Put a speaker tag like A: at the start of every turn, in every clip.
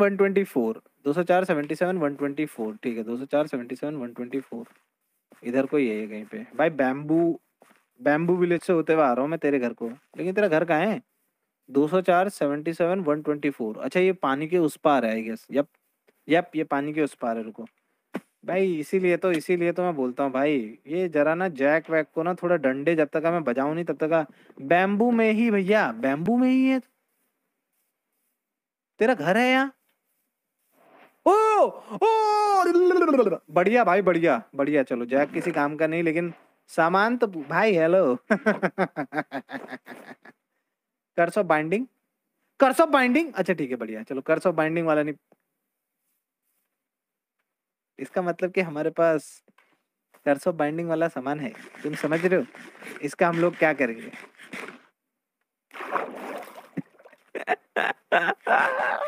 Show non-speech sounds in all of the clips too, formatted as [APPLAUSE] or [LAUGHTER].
A: One twenty four दो सौ चार seventy seven one twenty four ठीक है दो सौ चार seventy seven one twenty four इधर को ये है कहीं पे भाई बैम्बू बैम्बू विलेज से होते हुए आ रहा हूँ मैं तेरे घर को लेकिन तेरा घर कहाँ है दो सौ चार seventy seven one twenty four अच्छा ये पानी के उस पार है आई गेस यप यप ये पानी के उस पार है रुको भाई इसीलिए तो इसीलिए तो मैं बोलता हूँ भाई ये जरा ना जैक वैक को ना थोड़ा डंडे जब तक मैं बजाऊ नहीं तब तक बैम्बू में ही भैया बैम्बू में ही है तेरा घर है यहाँ ओ ओ बढ़िया भाई बढ़िया बढ़िया चलो जैक किसी काम का नहीं लेकिन सामान तो भाई hello curse of binding curse of binding अच्छा ठीक है बढ़िया चलो कर्स ऑफ बाइंडिंग वाला नहीं इसका मतलब कि हमारे पास कर्स ऑफ बाइंडिंग वाला सामान है तुम समझ रहे हो इसका हम लोग क्या करेंगे [LAUGHS]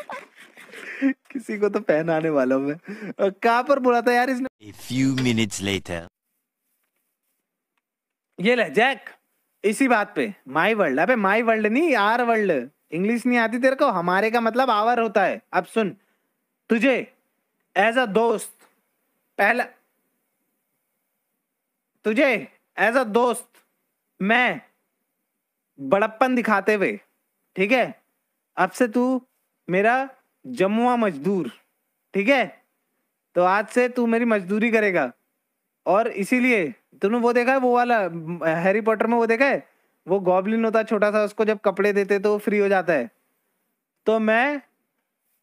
A: [LAUGHS] किसी को तो पहनाने वाला हूं मैं कहाँ पर बोला था यार इसने A few minutes later. ये ले जैक इसी बात पे माई वर्ल्ड अबे माई वर्ल्ड नहीं आर वर्ल्ड इंग्लिश नहीं आती तेरे को हमारे का मतलब आवर होता है अब सुन तुझे एज अ दोस्त पहला तुझे एज अ दोस्त मैं बड़प्पन दिखाते हुए ठीक है अब से तू मेरा जमुआ मजदूर ठीक है तो आज से तू मेरी मजदूरी करेगा और इसीलिए तूने वो देखा है वो वाला हैरी पॉटर में वो देखा है वो गॉबलिन होता छोटा सा उसको जब कपड़े देते तो फ्री हो जाता है तो मैं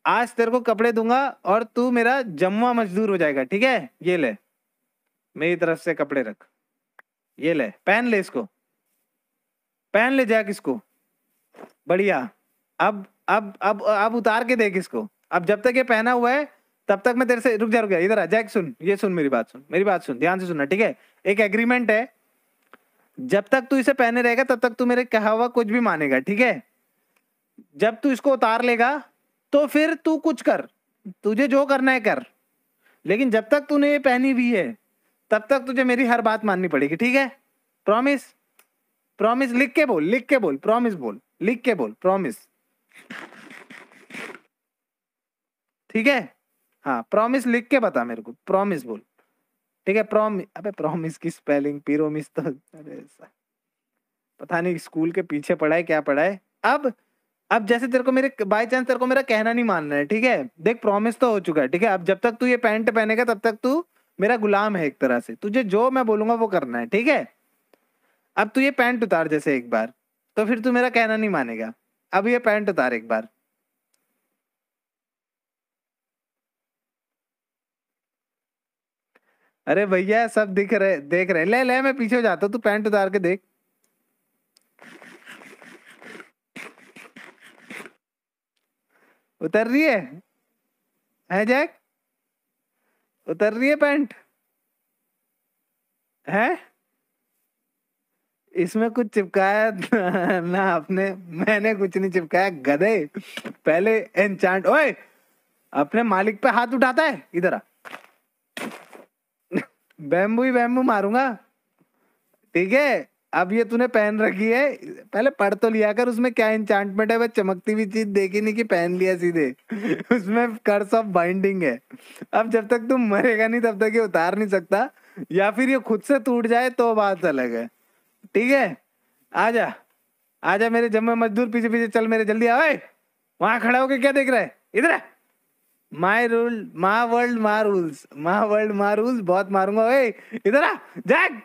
A: आज तेरे को कपड़े दूंगा और तू मेरा जमुआ मजदूर हो जाएगा ठीक है ये ले मेरी तरफ से कपड़े रख ये ले पहन ले इसको पहन ले जाए किसको बढ़िया अब अब अब अब उतार के देख इसको अब जब तक ये पहना हुआ है तब तक मैं तेरे से रुक जा रुक जा इधर आ जैक सुन ये सुन मेरी बात सुन मेरी बात सुन ध्यान से सुनना ठीक है एक एग्रीमेंट है जब तक तू इसे पहने रहेगा तब तक तू मेरे कहा हुआ कुछ भी मानेगा ठीक है जब तू इसको उतार लेगा तो फिर तू कुछ कर तुझे जो करना है कर लेकिन जब तक तूने ये पहनी हुई है तब तक तुझे मेरी हर बात माननी पड़ेगी ठीक है प्रॉमिस प्रॉमिस लिख के बोल लिख के बोल प्रॉमिस बोल लिख के बोल प्रॉमिस ठीक है हाँ प्रॉमिस लिख के बता मेरे को प्रॉमिस बोल ठीक है प्रॉमिस अबे प्रॉमिस की स्पेलिंग पीरोमिस तो अरे पता नहीं स्कूल के पीछे पढ़ाए क्या पढ़ाए अब अब जैसे तेरे को मेरे बाय चांस तेरे को मेरा कहना नहीं मानना है ठीक है देख प्रॉमिस तो हो चुका है ठीक है अब जब तक तू ये पैंट पहनेगा तब तक तू मेरा गुलाम है एक तरह से तुझे जो मैं बोलूंगा वो करना है ठीक है अब तू ये पैंट उतार जैसे एक बार तो फिर तू मेरा कहना नहीं मानेगा अब ये पैंट उतार एक बार अरे भैया सब दिख रहे देख रहे ले ले मैं पीछे हो जाता हूँ तू पैंट उतार के देख उतर रही है है जैक उतर रही है पैंट है इसमें कुछ चिपकाया [LAUGHS] ना आपने मैंने कुछ नहीं चिपकाया गधे पहले एनचांट ओए अपने मालिक पे हाथ उठाता है इधर आ [LAUGHS] बैम्बू ही बैम्बू मारूंगा ठीक है अब ये तूने पहन रखी है पहले पढ़ तो लिया कर उसमें क्या इंचांटमेंट है वह चमकती हुई चीज देखी नहीं कि पहन लिया सीधे [LAUGHS] उसमें कर्स ऑफ बाइंडिंग है अब जब तक तू मरेगा नहीं तब तक ये उतार नहीं सकता या फिर ये खुद से टूट जाए तो बात अलग है ठीक है आजा आजा मेरे जम्मे मजदूर पीछे पीछे चल मेरे जल्दी आवे वहां खड़ा होके क्या देख रहा है इधर my rule my world my rules my world my rules बहुत मारूंगा इधर आ जाग